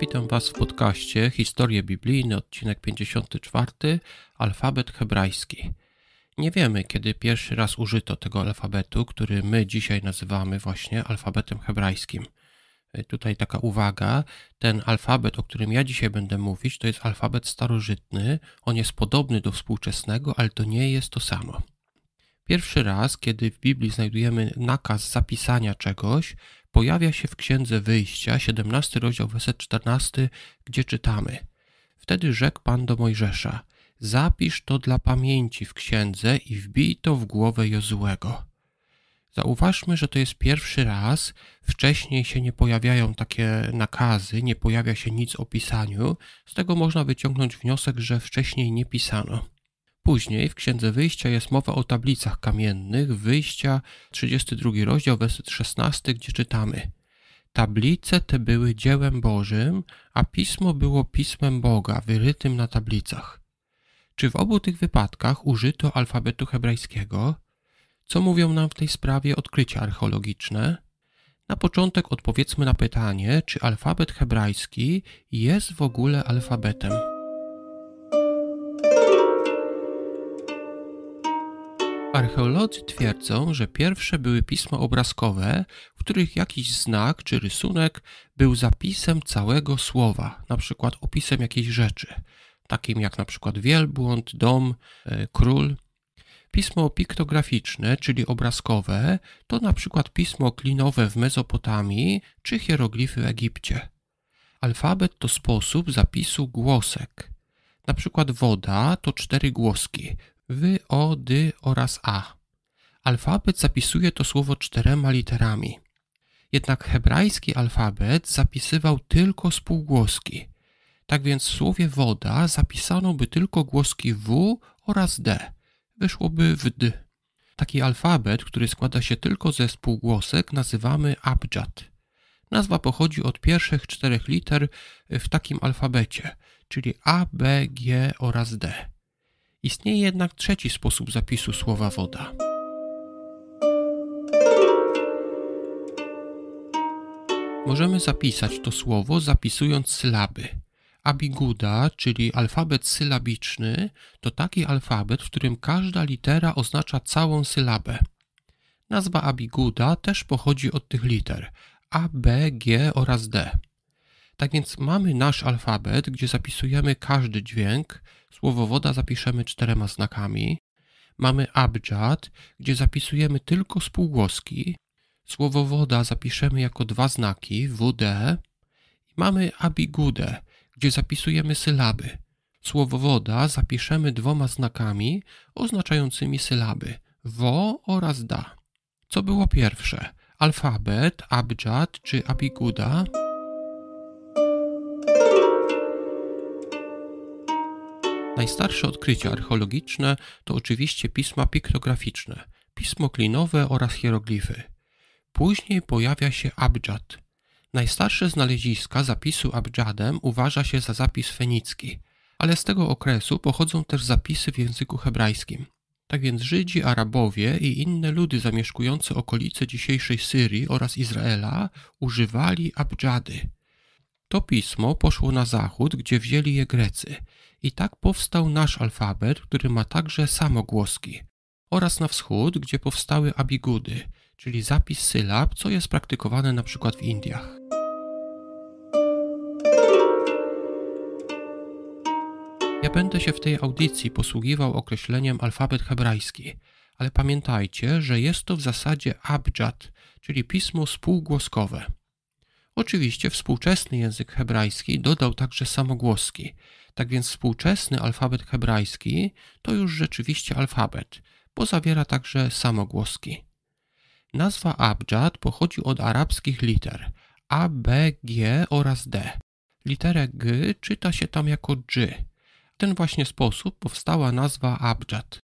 Witam Was w podcaście Historie Biblijne, odcinek 54, alfabet hebrajski. Nie wiemy, kiedy pierwszy raz użyto tego alfabetu, który my dzisiaj nazywamy właśnie alfabetem hebrajskim. E, tutaj taka uwaga, ten alfabet, o którym ja dzisiaj będę mówić, to jest alfabet starożytny, on jest podobny do współczesnego, ale to nie jest to samo. Pierwszy raz, kiedy w Biblii znajdujemy nakaz zapisania czegoś, pojawia się w Księdze Wyjścia, 17 rozdział, werset 14, gdzie czytamy: Wtedy rzekł Pan do Mojżesza: Zapisz to dla pamięci w księdze i wbij to w głowę Jozłego. Zauważmy, że to jest pierwszy raz, wcześniej się nie pojawiają takie nakazy, nie pojawia się nic o pisaniu, z tego można wyciągnąć wniosek, że wcześniej nie pisano. Później w Księdze Wyjścia jest mowa o tablicach kamiennych, wyjścia 32 rozdział, werset 16, gdzie czytamy Tablice te były dziełem Bożym, a pismo było pismem Boga, wyrytym na tablicach. Czy w obu tych wypadkach użyto alfabetu hebrajskiego? Co mówią nam w tej sprawie odkrycia archeologiczne? Na początek odpowiedzmy na pytanie, czy alfabet hebrajski jest w ogóle alfabetem. Archeolodzy twierdzą, że pierwsze były pisma obrazkowe, w których jakiś znak czy rysunek był zapisem całego słowa, na przykład opisem jakiejś rzeczy, takim jak na przykład wielbłąd, dom, e, król. Pismo piktograficzne, czyli obrazkowe, to na przykład pismo klinowe w Mezopotamii czy hieroglify w Egipcie. Alfabet to sposób zapisu głosek. Na przykład woda to cztery głoski, w, o, dy oraz a. Alfabet zapisuje to słowo czterema literami. Jednak hebrajski alfabet zapisywał tylko spółgłoski. Tak więc w słowie woda zapisano by tylko głoski w oraz d. Wyszłoby d. Taki alfabet, który składa się tylko ze spółgłosek, nazywamy abjad. Nazwa pochodzi od pierwszych czterech liter w takim alfabecie, czyli A, B, G oraz D. Istnieje jednak trzeci sposób zapisu słowa woda. Możemy zapisać to słowo zapisując sylaby. Abiguda, czyli alfabet sylabiczny, to taki alfabet, w którym każda litera oznacza całą sylabę. Nazwa abiguda też pochodzi od tych liter A, B, G oraz D. Tak więc mamy nasz alfabet, gdzie zapisujemy każdy dźwięk, słowo woda zapiszemy czterema znakami. Mamy abjad, gdzie zapisujemy tylko spółgłoski. Słowo woda zapiszemy jako dwa znaki, WD. I mamy abigudę, gdzie zapisujemy sylaby. Słowo woda zapiszemy dwoma znakami oznaczającymi sylaby wo oraz da. Co było pierwsze? Alfabet, abjad czy abiguda? Najstarsze odkrycia archeologiczne to oczywiście pisma piktograficzne, pismo klinowe oraz hieroglify. Później pojawia się abjad. Najstarsze znaleziska zapisu abjadem uważa się za zapis fenicki, ale z tego okresu pochodzą też zapisy w języku hebrajskim. Tak więc Żydzi, Arabowie i inne ludy zamieszkujące okolice dzisiejszej Syrii oraz Izraela używali abjady. To pismo poszło na zachód, gdzie wzięli je Grecy – i tak powstał nasz alfabet, który ma także samogłoski, oraz na wschód, gdzie powstały abigudy, czyli zapis sylab, co jest praktykowane na przykład w Indiach. Ja będę się w tej audycji posługiwał określeniem alfabet hebrajski, ale pamiętajcie, że jest to w zasadzie abjad, czyli pismo spółgłoskowe. Oczywiście współczesny język hebrajski dodał także samogłoski. Tak więc współczesny alfabet hebrajski to już rzeczywiście alfabet, bo zawiera także samogłoski. Nazwa abjad pochodzi od arabskich liter A, B, G oraz D. Literę G czyta się tam jako G. W ten właśnie sposób powstała nazwa abjad.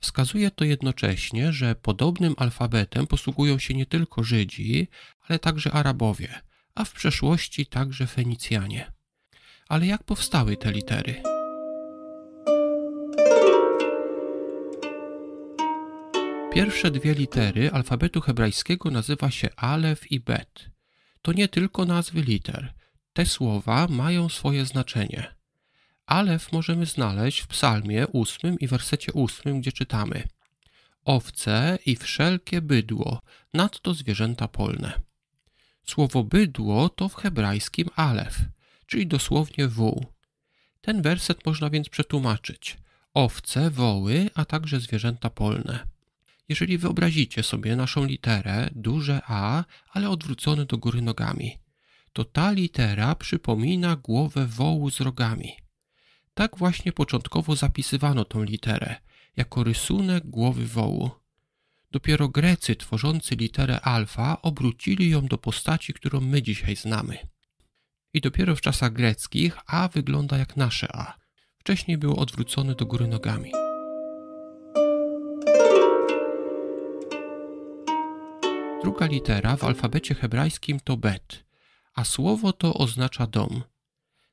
Wskazuje to jednocześnie, że podobnym alfabetem posługują się nie tylko Żydzi, ale także Arabowie a w przeszłości także Fenicjanie. Ale jak powstały te litery? Pierwsze dwie litery alfabetu hebrajskiego nazywa się Alef i Bet. To nie tylko nazwy liter. Te słowa mają swoje znaczenie. Alef możemy znaleźć w psalmie 8 i wersecie 8, gdzie czytamy – owce i wszelkie bydło, nadto zwierzęta polne. Słowo bydło to w hebrajskim alef, czyli dosłownie wół. Ten werset można więc przetłumaczyć: owce, woły, a także zwierzęta polne. Jeżeli wyobrazicie sobie naszą literę, duże A, ale odwrócone do góry nogami, to ta litera przypomina głowę wołu z rogami. Tak właśnie początkowo zapisywano tą literę, jako rysunek głowy wołu. Dopiero Grecy tworzący literę alfa obrócili ją do postaci, którą my dzisiaj znamy. I dopiero w czasach greckich A wygląda jak nasze A. Wcześniej było odwrócone do góry nogami. Druga litera w alfabecie hebrajskim to bet, a słowo to oznacza dom.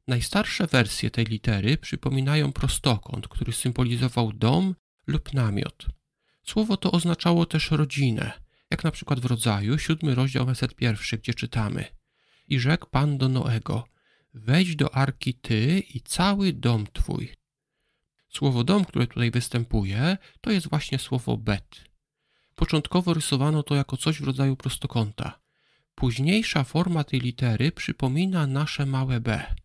Najstarsze wersje tej litery przypominają prostokąt, który symbolizował dom lub namiot. Słowo to oznaczało też rodzinę, jak na przykład w rodzaju, siódmy rozdział, werset pierwszy, gdzie czytamy I rzekł Pan do Noego, wejdź do arki ty i cały dom twój. Słowo dom, które tutaj występuje, to jest właśnie słowo bet. Początkowo rysowano to jako coś w rodzaju prostokąta. Późniejsza forma tej litery przypomina nasze małe b.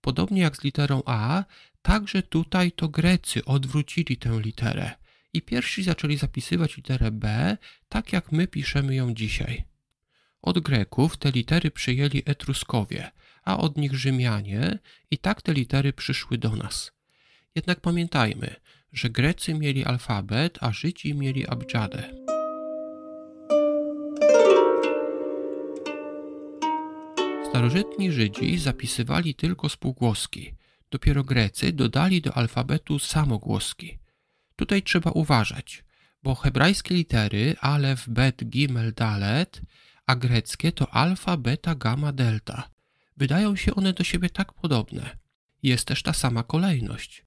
Podobnie jak z literą a, także tutaj to Grecy odwrócili tę literę – i pierwsi zaczęli zapisywać literę B tak jak my piszemy ją dzisiaj. Od Greków te litery przyjęli Etruskowie, a od nich Rzymianie i tak te litery przyszły do nas. Jednak pamiętajmy, że Grecy mieli alfabet, a Żydzi mieli abdżadę. Starożytni Żydzi zapisywali tylko spółgłoski, dopiero Grecy dodali do alfabetu samogłoski – Tutaj trzeba uważać, bo hebrajskie litery alef, bet, gimel, dalet, a greckie to alfa, beta, gamma, delta. Wydają się one do siebie tak podobne. Jest też ta sama kolejność.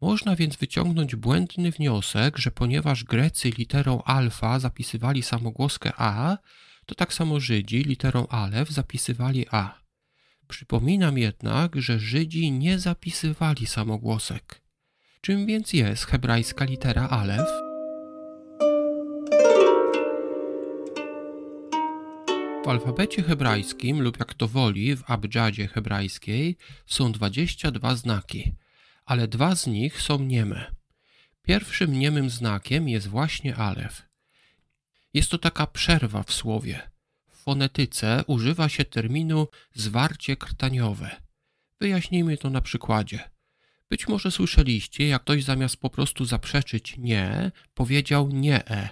Można więc wyciągnąć błędny wniosek, że ponieważ Grecy literą alfa zapisywali samogłoskę a, to tak samo Żydzi literą alef zapisywali a. Przypominam jednak, że Żydzi nie zapisywali samogłosek. Czym więc jest hebrajska litera Alef? W alfabecie hebrajskim lub jak to woli w abdżadzie hebrajskiej są 22 znaki, ale dwa z nich są nieme. Pierwszym niemym znakiem jest właśnie Alef. Jest to taka przerwa w słowie. W fonetyce używa się terminu zwarcie krtaniowe. Wyjaśnijmy to na przykładzie. Być może słyszeliście, jak ktoś zamiast po prostu zaprzeczyć nie, powiedział nie e.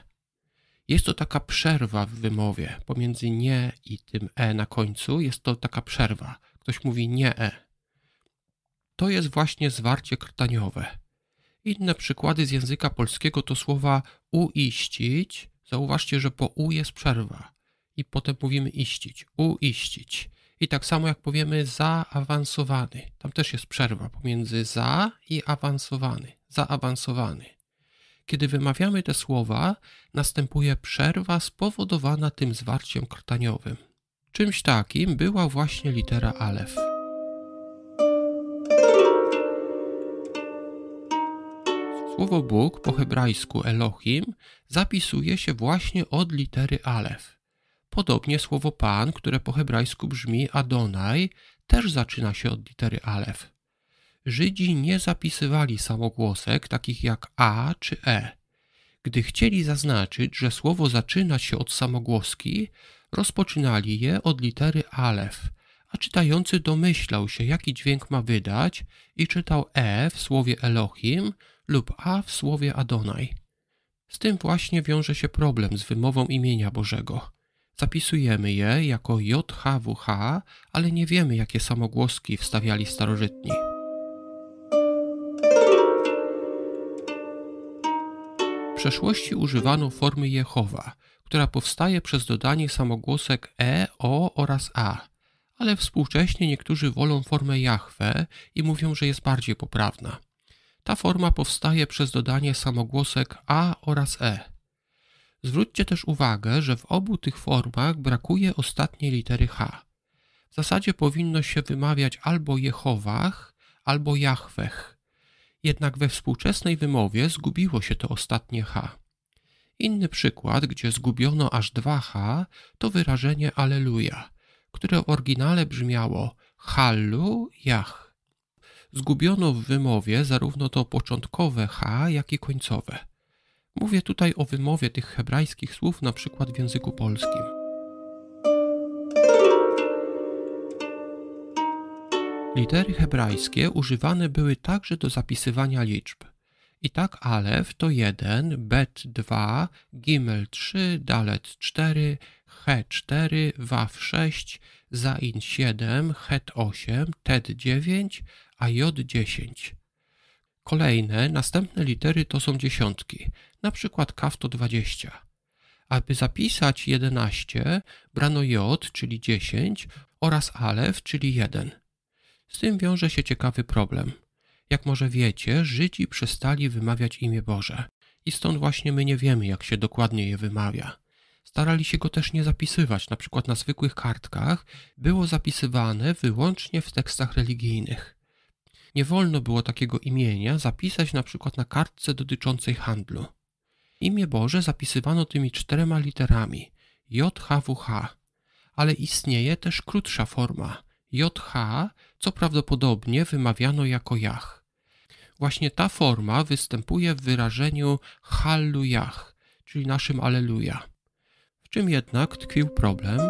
Jest to taka przerwa w wymowie pomiędzy nie i tym e na końcu. Jest to taka przerwa. Ktoś mówi nie e. To jest właśnie zwarcie krtaniowe. Inne przykłady z języka polskiego to słowa uiścić. Zauważcie, że po u jest przerwa i potem mówimy iścić, uiścić. I tak samo jak powiemy zaawansowany, tam też jest przerwa pomiędzy za i awansowany, zaawansowany. Kiedy wymawiamy te słowa, następuje przerwa spowodowana tym zwarciem krtaniowym. Czymś takim była właśnie litera alef. Słowo Bóg po hebrajsku Elohim zapisuje się właśnie od litery alef. Podobnie słowo Pan, które po hebrajsku brzmi Adonaj, też zaczyna się od litery alef. Żydzi nie zapisywali samogłosek takich jak a czy e. Gdy chcieli zaznaczyć, że słowo zaczyna się od samogłoski, rozpoczynali je od litery alef, a czytający domyślał się, jaki dźwięk ma wydać i czytał e w słowie Elohim lub a w słowie Adonaj. Z tym właśnie wiąże się problem z wymową imienia Bożego. Zapisujemy je jako JHWH, ale nie wiemy, jakie samogłoski wstawiali starożytni. W przeszłości używano formy Jehowa, która powstaje przez dodanie samogłosek E, O oraz A, ale współcześnie niektórzy wolą formę Jahwe i mówią, że jest bardziej poprawna. Ta forma powstaje przez dodanie samogłosek A oraz E. Zwróćcie też uwagę, że w obu tych formach brakuje ostatniej litery H. W zasadzie powinno się wymawiać albo Jehowach, albo Jahwech. Jednak we współczesnej wymowie zgubiło się to ostatnie H. Inny przykład, gdzie zgubiono aż dwa H, to wyrażenie Aleluja, które w oryginale brzmiało Hallu Jach. Zgubiono w wymowie zarówno to początkowe H, jak i końcowe. Mówię tutaj o wymowie tych hebrajskich słów, na przykład w języku polskim. Litery hebrajskie używane były także do zapisywania liczb. I tak Alef to 1, Bet 2, Gimel 3, Dalet 4, He 4, Waw 6, Zain 7, Het 8, Ted 9, a J 10. Kolejne, następne litery to są dziesiątki, na przykład kaf to 20. Aby zapisać 11, brano J, czyli 10 oraz Alef, czyli 1. Z tym wiąże się ciekawy problem. Jak może wiecie, Żydzi przestali wymawiać imię Boże i stąd właśnie my nie wiemy, jak się dokładnie je wymawia. Starali się go też nie zapisywać, na przykład na zwykłych kartkach było zapisywane wyłącznie w tekstach religijnych. Nie wolno było takiego imienia zapisać na przykład na kartce dotyczącej handlu. Imię Boże zapisywano tymi czterema literami JHWH, ale istnieje też krótsza forma JH, co prawdopodobnie wymawiano jako Jach. Właśnie ta forma występuje w wyrażeniu Hallujah, czyli naszym Aleluja. W czym jednak tkwił problem?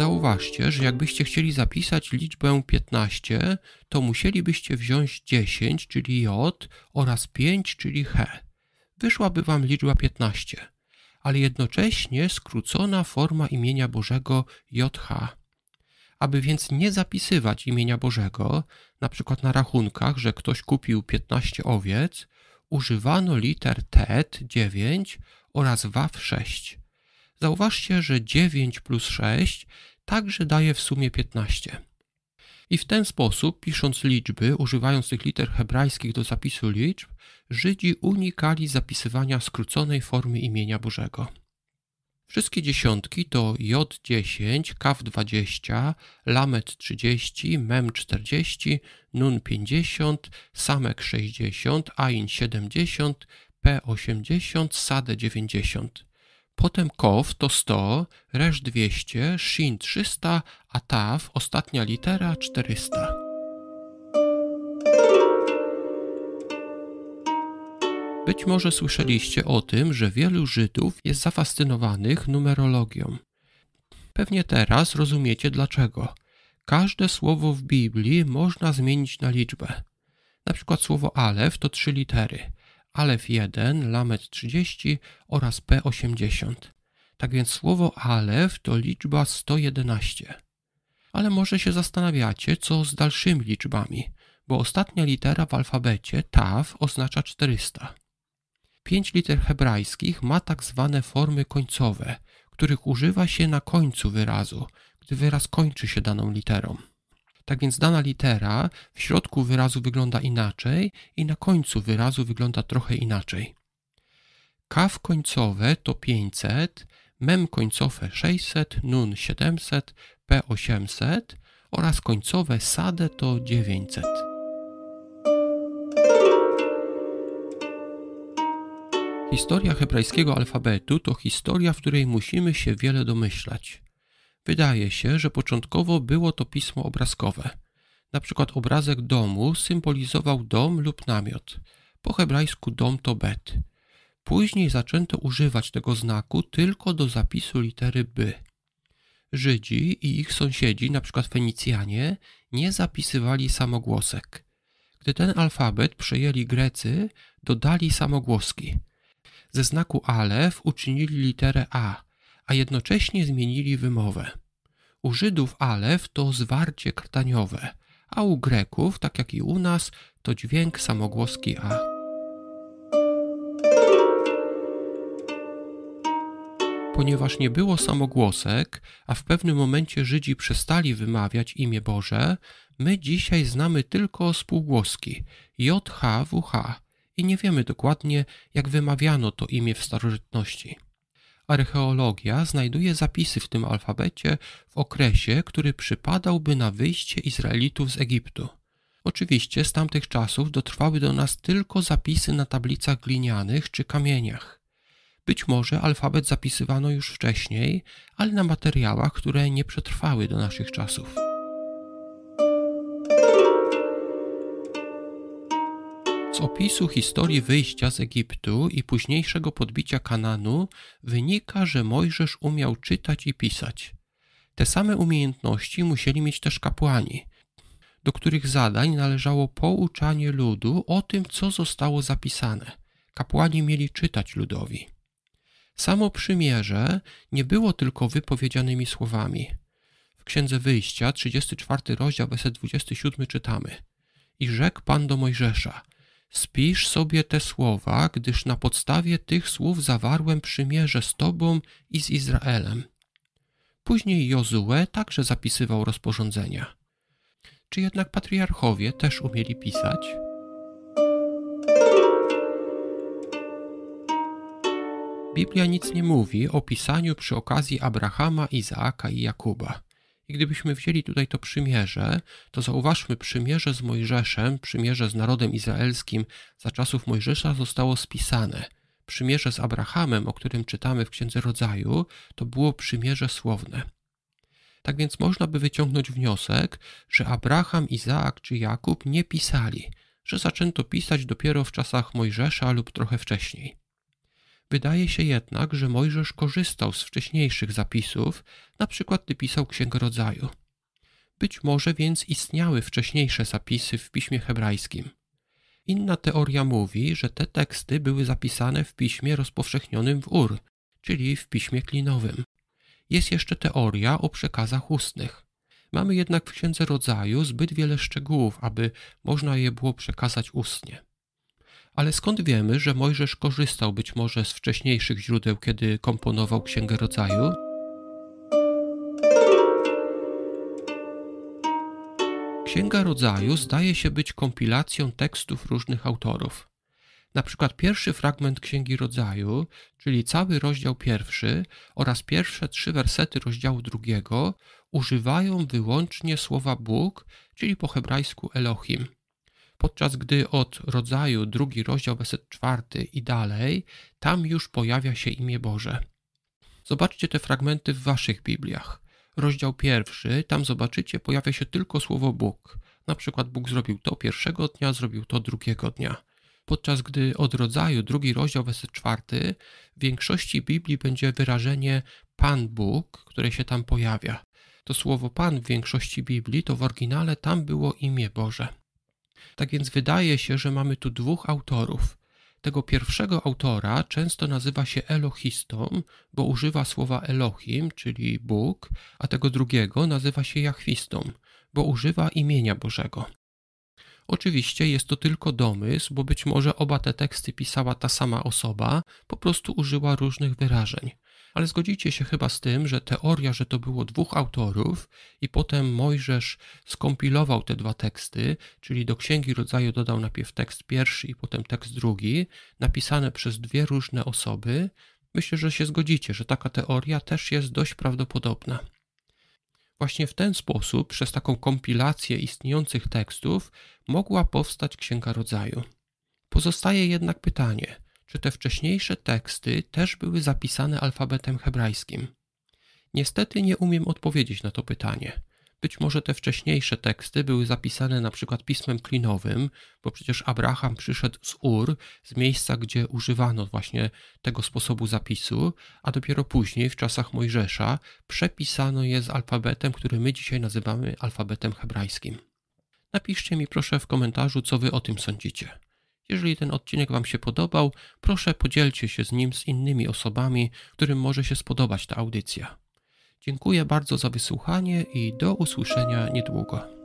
Zauważcie, że jakbyście chcieli zapisać liczbę 15, to musielibyście wziąć 10, czyli j, oraz 5, czyli h. Wyszłaby wam liczba 15, ale jednocześnie skrócona forma imienia Bożego JH. Aby więc nie zapisywać imienia Bożego, na przykład na rachunkach, że ktoś kupił 15 owiec, używano liter TET 9 oraz WAW 6. Zauważcie, że 9 plus 6 także daje w sumie 15. I w ten sposób, pisząc liczby, używając tych liter hebrajskich do zapisu liczb, Żydzi unikali zapisywania skróconej formy imienia Bożego. Wszystkie dziesiątki to J10, KAW20, Lamet 30, MEM 40, NUN 50, SAMEK 60, AIN 70, P80, SADE 90 potem KOW to 100, RESZ 200, SHIN 300, a TAW, ostatnia litera, 400. Być może słyszeliście o tym, że wielu Żydów jest zafascynowanych numerologią. Pewnie teraz rozumiecie dlaczego. Każde słowo w Biblii można zmienić na liczbę. Na przykład słowo alef to trzy litery, Alef 1, Lamet 30 oraz P80. Tak więc słowo Alef to liczba 111. Ale może się zastanawiacie, co z dalszymi liczbami, bo ostatnia litera w alfabecie, TAF oznacza 400. Pięć liter hebrajskich ma tak zwane formy końcowe, których używa się na końcu wyrazu, gdy wyraz kończy się daną literą. Tak więc dana litera w środku wyrazu wygląda inaczej i na końcu wyrazu wygląda trochę inaczej. Kaw końcowe to 500, mem końcowe 600, nun 700, p 800 oraz końcowe sade to 900. Historia hebrajskiego alfabetu to historia, w której musimy się wiele domyślać. Wydaje się, że początkowo było to pismo obrazkowe. Na przykład obrazek domu symbolizował dom lub namiot. Po hebrajsku dom to bet. Później zaczęto używać tego znaku tylko do zapisu litery by. Żydzi i ich sąsiedzi, np. Fenicjanie, nie zapisywali samogłosek. Gdy ten alfabet przejęli Grecy, dodali samogłoski. Ze znaku alef uczynili literę a, a jednocześnie zmienili wymowę. U Żydów alef to zwarcie krtaniowe, a u Greków, tak jak i u nas, to dźwięk samogłoski a. Ponieważ nie było samogłosek, a w pewnym momencie Żydzi przestali wymawiać imię Boże, my dzisiaj znamy tylko spółgłoski JHWH i nie wiemy dokładnie, jak wymawiano to imię w starożytności. Archeologia znajduje zapisy w tym alfabecie w okresie, który przypadałby na wyjście Izraelitów z Egiptu. Oczywiście z tamtych czasów dotrwały do nas tylko zapisy na tablicach glinianych czy kamieniach. Być może alfabet zapisywano już wcześniej, ale na materiałach, które nie przetrwały do naszych czasów. Z opisu historii wyjścia z Egiptu i późniejszego podbicia Kananu wynika, że Mojżesz umiał czytać i pisać. Te same umiejętności musieli mieć też kapłani, do których zadań należało pouczanie ludu o tym, co zostało zapisane. Kapłani mieli czytać ludowi. Samo przymierze nie było tylko wypowiedzianymi słowami. W Księdze Wyjścia, 34 rozdział, werset 27 czytamy – i rzekł Pan do Mojżesza: Spisz sobie te słowa, gdyż na podstawie tych słów zawarłem przymierze z Tobą i z Izraelem. Później Jozue także zapisywał rozporządzenia. Czy jednak patriarchowie też umieli pisać? Biblia nic nie mówi o pisaniu przy okazji Abrahama, Izaaka i Jakuba. I gdybyśmy wzięli tutaj to przymierze, to zauważmy, przymierze z Mojżeszem, przymierze z narodem izraelskim za czasów Mojżesza zostało spisane. Przymierze z Abrahamem, o którym czytamy w Księdze Rodzaju, to było przymierze słowne. Tak więc można by wyciągnąć wniosek, że Abraham, Izaak czy Jakub nie pisali, że zaczęto pisać dopiero w czasach Mojżesza lub trochę wcześniej. Wydaje się jednak, że Mojżesz korzystał z wcześniejszych zapisów, na przykład gdy pisał Księgę Rodzaju. Być może więc istniały wcześniejsze zapisy w piśmie hebrajskim. Inna teoria mówi, że te teksty były zapisane w piśmie rozpowszechnionym w Ur, czyli w piśmie klinowym. Jest jeszcze teoria o przekazach ustnych. Mamy jednak w Księdze Rodzaju zbyt wiele szczegółów, aby można je było przekazać ustnie. Ale skąd wiemy, że Mojżesz korzystał być może z wcześniejszych źródeł, kiedy komponował Księgę Rodzaju? Księga Rodzaju zdaje się być kompilacją tekstów różnych autorów. Na przykład pierwszy fragment Księgi Rodzaju, czyli cały rozdział pierwszy oraz pierwsze trzy wersety rozdziału drugiego używają wyłącznie słowa Bóg, czyli po hebrajsku Elohim podczas gdy od rodzaju drugi rozdział, werset czwarty i dalej, tam już pojawia się imię Boże. Zobaczcie te fragmenty w waszych Bibliach. Rozdział pierwszy, tam zobaczycie, pojawia się tylko słowo Bóg. Na przykład Bóg zrobił to pierwszego dnia, zrobił to drugiego dnia. Podczas gdy od rodzaju drugi rozdział, werset czwarty, w większości Biblii będzie wyrażenie Pan Bóg, które się tam pojawia. To słowo Pan w większości Biblii to w oryginale tam było imię Boże. Tak więc wydaje się, że mamy tu dwóch autorów. Tego pierwszego autora często nazywa się Elohistą, bo używa słowa Elohim, czyli Bóg, a tego drugiego nazywa się Jachwistą, bo używa imienia Bożego. Oczywiście jest to tylko domysł, bo być może oba te teksty pisała ta sama osoba, po prostu użyła różnych wyrażeń. Ale zgodzicie się chyba z tym, że teoria, że to było dwóch autorów i potem Mojżesz skompilował te dwa teksty, czyli do Księgi Rodzaju dodał najpierw tekst pierwszy i potem tekst drugi, napisane przez dwie różne osoby, myślę, że się zgodzicie, że taka teoria też jest dość prawdopodobna. Właśnie w ten sposób, przez taką kompilację istniejących tekstów, mogła powstać Księga Rodzaju. Pozostaje jednak pytanie – czy te wcześniejsze teksty też były zapisane alfabetem hebrajskim? Niestety nie umiem odpowiedzieć na to pytanie. Być może te wcześniejsze teksty były zapisane na przykład pismem klinowym, bo przecież Abraham przyszedł z Ur, z miejsca, gdzie używano właśnie tego sposobu zapisu, a dopiero później, w czasach Mojżesza, przepisano je z alfabetem, który my dzisiaj nazywamy alfabetem hebrajskim. Napiszcie mi proszę w komentarzu, co wy o tym sądzicie. Jeżeli ten odcinek Wam się podobał, proszę podzielcie się z nim z innymi osobami, którym może się spodobać ta audycja. Dziękuję bardzo za wysłuchanie i do usłyszenia niedługo.